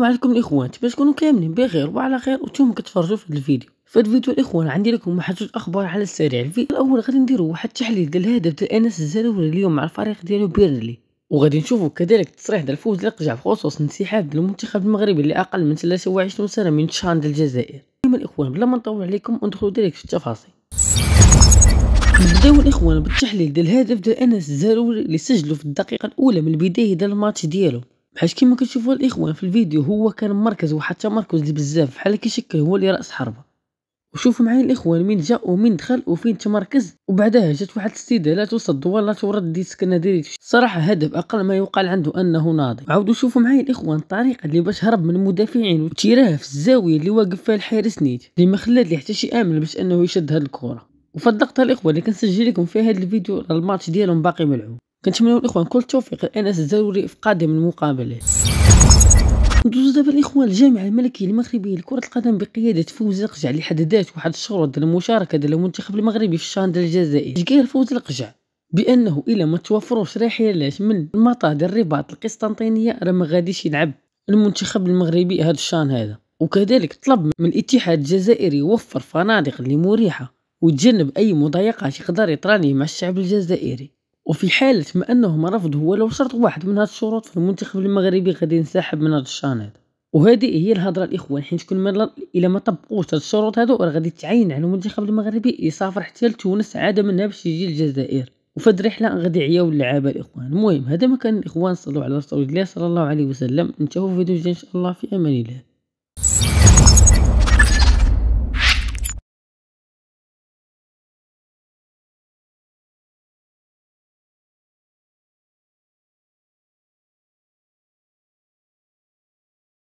عليكم الاخوان تبغى تكونوا كاملين بخير وعلى خير وانتم كتفرجوا في هذا الفيديو في هذا الفيديو الاخوان عندي لكم واحد جوج اخبار على السريع الفيديو الاول غادي نديروا واحد التحليل ديال الهدف ديال انس الزروري اليوم مع الفريق ديالو بيرنلي وغادي نشوفوا كذلك تصريح ديال الفوز اللي قجع بخصوص انسحاب المنتخب المغربي اقل من 23 سنه من شان ديال الجزائر المهم الاخوان بلا ما نطول عليكم وندخلوا ديريكت في التفاصيل نبداو الاخوان بالتحليل ديال الهدف ديال انس الزروري اللي سجلو في الدقيقه الاولى من البدايه ديال الماتش ديالو بحال كيما كتشوفوا الاخوان في الفيديو هو كان مركز وحتى مركز بزاف بحال كيشكل هو اللي راس حربه وشوفوا معايا الاخوان مين جا ومين دخل وفين تمركز وبعدها جات واحد السيده لا توصل الدوار لا تورد ديسكنا ديريكت صراحه هدف اقل ما يقال عنده انه ناضي عاودوا شوفوا معايا الاخوان الطريقه اللي باش هرب من المدافعين وتيراه في الزاويه اللي واقف فيها الحارس نيت اللي ما خلات ليه حتى شي امل باش انه يشد هاد الكره وفي الضغط الاخوه اللي كنسجل لكم في هذا الفيديو الماتش ديالهم باقي ملعوب كنتمنوا الاخوان كل التوفيق لانس الزاوري في قادم المقابلات ندوزو دابا الاخوان الجامعه الملكيه المغربيه لكره القدم بقياده فوز القجع اللي حددات واحد الشروط ديال المشاركه ديال المنتخب المغربي في الشان ديال الجزائر فوز القجع بانه الا ما توفروش رحلات من المطار ديال الرباط القسطنطينيه راه ما غاديش يلعب المنتخب المغربي هذا الشان هذا وكذلك طلب من الاتحاد الجزائري يوفر فنادق اللي مريحه ويتجنب اي مضايقات يقدر يطراني مع الشعب الجزائري وفي حالة ما أنهم رفضوا ولو شرط واحد من هاد الشروط فالمنتخب المغربي غادي ينسحب من هاد الشنيط وهذه هي الهضره الاخوان حيت كل ما الا ما طبقوش هاد الشروط هادو راه غادي تعين على المنتخب المغربي يسافر حتى لتونس عاده منها باش يجي للجزائر وفي هاد الرحله غادي يعياو اللعابه الاخوان المهم هذا ما كان الاخوان صلوا على رسول الله صلى الله عليه وسلم نتاهو في فيديو جديد ان شاء الله في امان الله